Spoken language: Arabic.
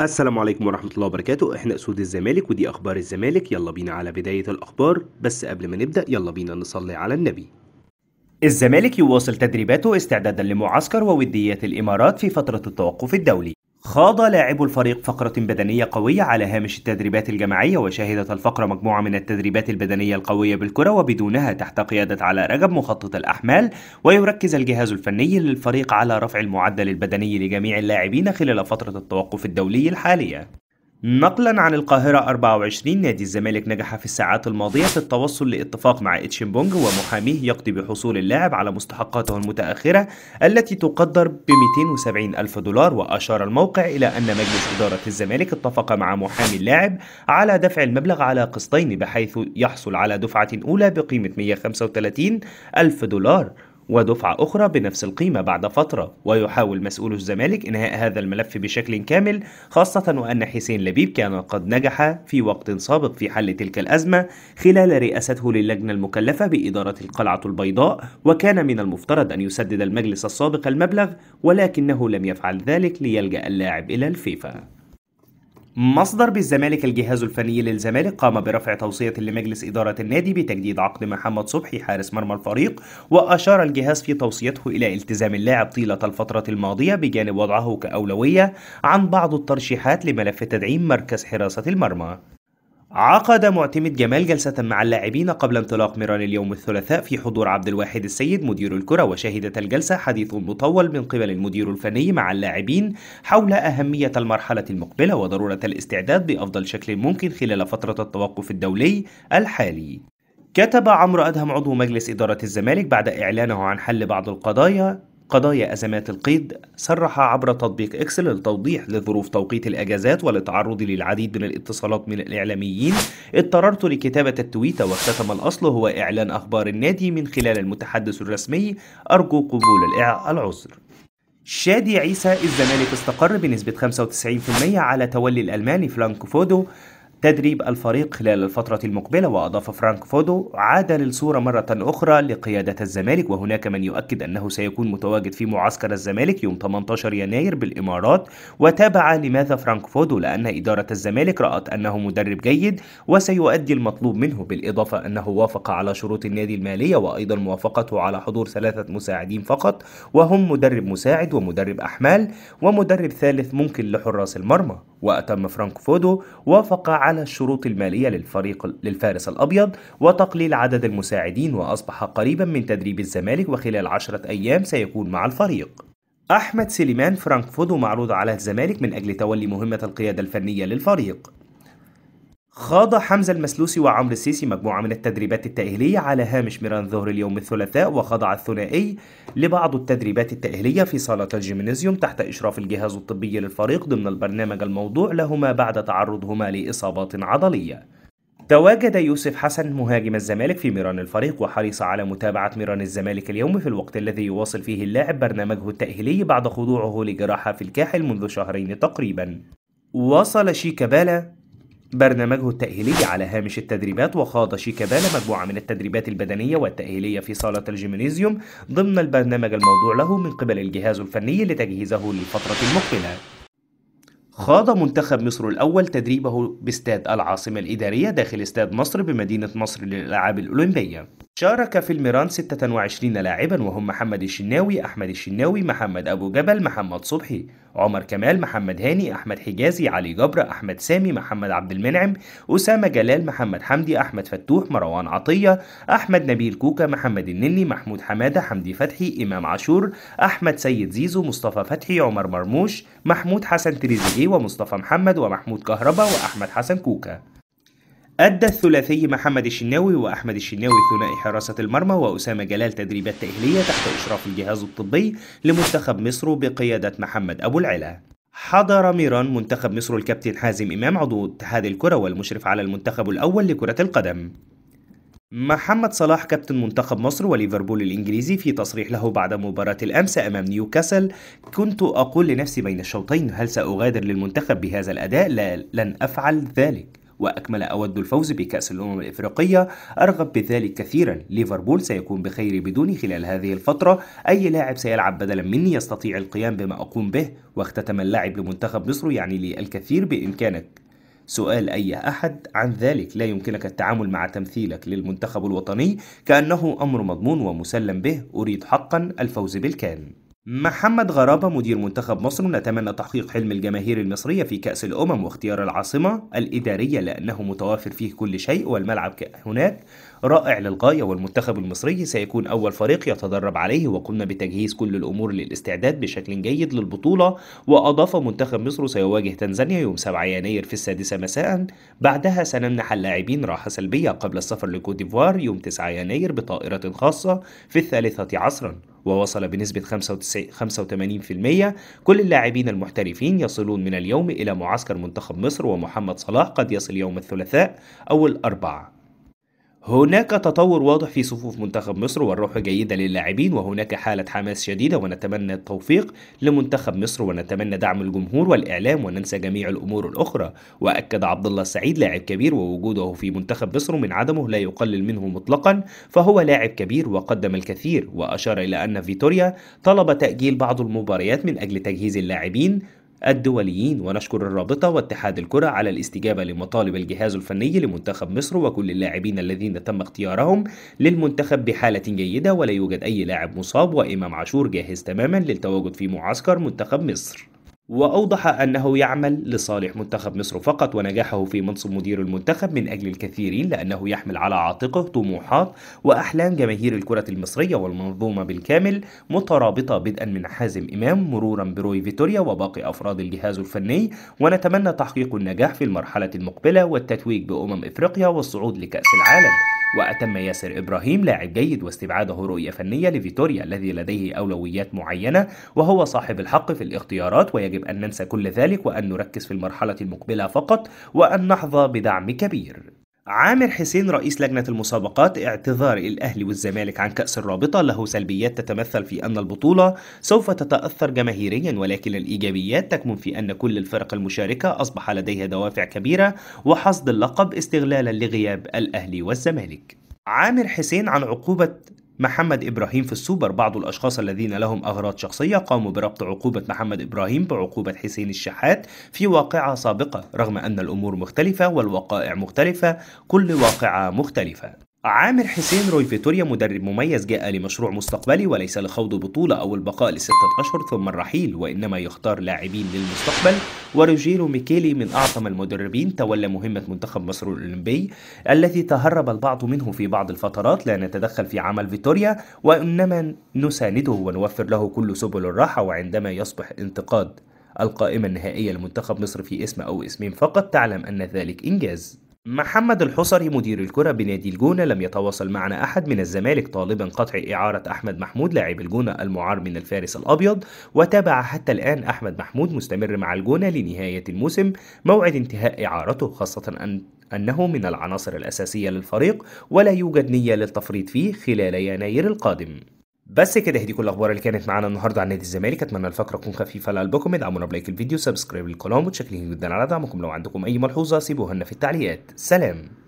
السلام عليكم ورحمة الله وبركاته احنا اسود الزمالك ودي اخبار الزمالك يلا بينا على بداية الاخبار بس قبل ما نبدأ يلا بينا نصلي على النبي الزمالك يواصل تدريباته استعدادا لمعسكر ووديات الامارات في فترة التوقف الدولي خاض لاعب الفريق فقرة بدنية قوية على هامش التدريبات الجماعية وشهدت الفقرة مجموعة من التدريبات البدنية القوية بالكرة وبدونها تحت قيادة علاء رجب مخطط الأحمال ويركز الجهاز الفني للفريق على رفع المعدل البدني لجميع اللاعبين خلال فترة التوقف الدولي الحالية نقلا عن القاهرة 24 نادي الزمالك نجح في الساعات الماضية في التوصل لاتفاق مع بونج ومحاميه يقضي بحصول اللاعب على مستحقاته المتأخرة التي تقدر ب 270 ألف دولار وأشار الموقع إلى أن مجلس إدارة الزمالك اتفق مع محامي اللاعب على دفع المبلغ على قسطين بحيث يحصل على دفعة أولى بقيمة 135 ألف دولار ودفعة أخرى بنفس القيمة بعد فترة ويحاول مسؤول الزمالك إنهاء هذا الملف بشكل كامل خاصة وأن حسين لبيب كان قد نجح في وقت سابق في حل تلك الأزمة خلال رئاسته للجنة المكلفة بإدارة القلعة البيضاء وكان من المفترض أن يسدد المجلس السابق المبلغ ولكنه لم يفعل ذلك ليلجأ اللاعب إلى الفيفا مصدر بالزمالك الجهاز الفني للزمالك قام برفع توصية لمجلس إدارة النادي بتجديد عقد محمد صبحي حارس مرمى الفريق وأشار الجهاز في توصيته إلى التزام اللاعب طيلة الفترة الماضية بجانب وضعه كأولوية عن بعض الترشيحات لملف تدعيم مركز حراسة المرمى عقد معتمد جمال جلسة مع اللاعبين قبل انطلاق ميران اليوم الثلاثاء في حضور عبد الواحد السيد مدير الكرة وشهدت الجلسة حديث مطول من قبل المدير الفني مع اللاعبين حول أهمية المرحلة المقبلة وضرورة الاستعداد بأفضل شكل ممكن خلال فترة التوقف الدولي الحالي. كتب عمرو أدهم عضو مجلس إدارة الزمالك بعد إعلانه عن حل بعض القضايا قضايا أزمات القيد صرح عبر تطبيق إكسل للتوضيح لظروف توقيت الأجازات وللتعرض للعديد من الاتصالات من الإعلاميين اضطررت لكتابة التويتة واختتم الأصل هو إعلان أخبار النادي من خلال المتحدث الرسمي أرجو قبول العذر شادي عيسى الزمالك استقر بنسبة 95% على تولي الألماني فلانكو فودو تدريب الفريق خلال الفترة المقبلة وأضاف فرانك فودو عاد للصورة مرة أخرى لقيادة الزمالك وهناك من يؤكد أنه سيكون متواجد في معسكر الزمالك يوم 18 يناير بالإمارات وتابع لماذا فرانك فودو لأن إدارة الزمالك رأت أنه مدرب جيد وسيؤدي المطلوب منه بالإضافة أنه وافق على شروط النادي المالية وأيضا موافقته على حضور ثلاثة مساعدين فقط وهم مدرب مساعد ومدرب أحمال ومدرب ثالث ممكن لحراس المرمى وأتم فرانك فودو وافق على الشروط المالية للفريق للفارس الأبيض وتقليل عدد المساعدين وأصبح قريبا من تدريب الزمالك وخلال عشرة أيام سيكون مع الفريق أحمد سليمان فرانك فودو معروض على الزمالك من أجل تولي مهمة القيادة الفنية للفريق خاض حمزة المسلوسي وعمرو السيسي مجموعة من التدريبات التأهيلية على هامش ميران ظهر اليوم الثلاثاء وخضع الثنائي لبعض التدريبات التأهيلية في صالة الجيمنازيوم تحت إشراف الجهاز الطبي للفريق ضمن البرنامج الموضوع لهما بعد تعرضهما لإصابات عضلية. تواجد يوسف حسن مهاجم الزمالك في ميران الفريق وحريص على متابعة ميران الزمالك اليوم في الوقت الذي يواصل فيه اللاعب برنامجه التأهيلي بعد خضوعه لجراحة في الكاحل منذ شهرين تقريبا. وصل شيكابالا برنامجه التأهيلي على هامش التدريبات وخاض شيكابالا مجموعة من التدريبات البدنية والتأهيلية في صالة الجيمنيزيوم ضمن البرنامج الموضوع له من قبل الجهاز الفني لتجهيزه للفترة المقبلة خاض منتخب مصر الأول تدريبه باستاد العاصمة الإدارية داخل استاد مصر بمدينة مصر للألعاب الأولمبية شارك في الميران 26 لاعبا وهم محمد الشناوي أحمد الشناوي محمد أبو جبل محمد صبحي عمر كمال محمد هاني أحمد حجازي علي جبر أحمد سامي محمد عبد المنعم أسامة جلال محمد حمدي أحمد فتوح مروان عطية أحمد نبيل كوكا محمد النني محمود حمادة حمدي فتحي إمام عاشور أحمد سيد زيزو مصطفى فتحي عمر مرموش محمود حسن تريزيجيه ومصطفى محمد ومحمود كهربا وأحمد حسن كوكا أدى الثلاثي محمد الشناوي وأحمد الشناوي ثنائي حراسة المرمى وأسامة جلال تدريبات تأهيلية تحت إشراف الجهاز الطبي لمنتخب مصر بقيادة محمد أبو العلا حضر ميران منتخب مصر الكابتن حازم إمام عضو اتحاد الكرة والمشرف على المنتخب الأول لكرة القدم محمد صلاح كابتن منتخب مصر وليفربول الإنجليزي في تصريح له بعد مباراة الأمس أمام نيوكاسل كنت أقول لنفسي بين الشوطين هل سأغادر للمنتخب بهذا الأداء؟ لا لن أفعل ذلك وأكمل أود الفوز بكأس الأمم الإفريقية أرغب بذلك كثيرا ليفربول سيكون بخير بدوني خلال هذه الفترة أي لاعب سيلعب بدلا مني يستطيع القيام بما أقوم به واختتم اللاعب لمنتخب مصر يعني لي الكثير بإمكانك سؤال أي أحد عن ذلك لا يمكنك التعامل مع تمثيلك للمنتخب الوطني كأنه أمر مضمون ومسلم به أريد حقا الفوز بالكامل محمد غرابة مدير منتخب مصر نتمنى تحقيق حلم الجماهير المصرية في كأس الأمم واختيار العاصمة الإدارية لأنه متوافر فيه كل شيء والملعب هناك رائع للغاية والمنتخب المصري سيكون أول فريق يتدرب عليه وقمنا بتجهيز كل الأمور للاستعداد بشكل جيد للبطولة وأضاف منتخب مصر سيواجه تنزانيا يوم 7 يناير في السادسة مساء بعدها سنمنح اللاعبين راحة سلبية قبل السفر لكوت ديفوار يوم 9 يناير بطائرة خاصة في الثالثة عصرا ووصل بنسبة 85% كل اللاعبين المحترفين يصلون من اليوم إلى معسكر منتخب مصر ومحمد صلاح قد يصل يوم الثلاثاء أو الأربعاء هناك تطور واضح في صفوف منتخب مصر والروح جيدة للاعبين وهناك حالة حماس شديدة ونتمنى التوفيق لمنتخب مصر ونتمنى دعم الجمهور والإعلام وننسى جميع الأمور الأخرى وأكد عبد الله السعيد لاعب كبير ووجوده في منتخب مصر من عدمه لا يقلل منه مطلقا فهو لاعب كبير وقدم الكثير وأشار إلى أن فيتوريا طلب تأجيل بعض المباريات من أجل تجهيز اللاعبين الدوليين ونشكر الرابطة واتحاد الكرة على الاستجابة لمطالب الجهاز الفني لمنتخب مصر وكل اللاعبين الذين تم اختيارهم للمنتخب بحالة جيدة ولا يوجد أي لاعب مصاب وإمام عاشور جاهز تماما للتواجد في معسكر منتخب مصر وأوضح أنه يعمل لصالح منتخب مصر فقط ونجاحه في منصب مدير المنتخب من أجل الكثيرين لأنه يحمل على عاتقه طموحات وأحلام جماهير الكرة المصرية والمنظومة بالكامل مترابطة بدءا من حازم إمام مرورا بروي فيتوريا وباقي أفراد الجهاز الفني ونتمنى تحقيق النجاح في المرحلة المقبلة والتتويج بأمم إفريقيا والصعود لكأس العالم وأتم ياسر إبراهيم لاعب جيد واستبعاده رؤية فنية لفيتوريا الذي لديه أولويات معينة وهو صاحب الحق في الاختيارات ويجب أن ننسى كل ذلك وأن نركز في المرحلة المقبلة فقط وأن نحظى بدعم كبير عامر حسين رئيس لجنة المسابقات اعتذار الأهلي والزمالك عن كأس الرابطة له سلبيات تتمثل في أن البطولة سوف تتأثر جماهيريا ولكن الإيجابيات تكمن في أن كل الفرق المشاركة أصبح لديها دوافع كبيرة وحصد اللقب استغلالا لغياب الأهلي والزمالك عامر حسين عن عقوبة محمد إبراهيم في السوبر بعض الأشخاص الذين لهم أغراض شخصية قاموا بربط عقوبة محمد إبراهيم بعقوبة حسين الشحات في واقعة سابقة رغم أن الأمور مختلفة والوقائع مختلفة كل واقعة مختلفة عامر حسين روي فيتوريا مدرب مميز جاء لمشروع مستقبلي وليس لخوض بطولة أو البقاء لستة أشهر ثم الرحيل وإنما يختار لاعبين للمستقبل وروجيرو ميكيلي من أعظم المدربين تولى مهمة منتخب مصر الأولمبي الذي تهرب البعض منه في بعض الفترات لا نتدخل في عمل فيتوريا وإنما نسانده ونوفر له كل سبل الراحة وعندما يصبح انتقاد القائمة النهائية لمنتخب مصر في اسم أو اسمين فقط تعلم أن ذلك إنجاز محمد الحصري مدير الكرة بنادي الجونة لم يتواصل معنا أحد من الزمالك طالبا قطع إعارة أحمد محمود لاعب الجونة المعار من الفارس الأبيض وتابع حتى الآن أحمد محمود مستمر مع الجونة لنهاية الموسم موعد انتهاء إعارته خاصة أن أنه من العناصر الأساسية للفريق ولا يوجد نية للتفريط فيه خلال يناير القادم بس كده هي دي كل الاخبار اللي كانت معانا النهارده عن نادي الزمالك اتمنى الفقره تكون خفيفه على قلبكم ادعمونا بلايك الفيديو سبسكرايب للقناه متشكرين جدا على دعمكم لو عندكم اي ملحوظه سيبوها لنا في التعليقات سلام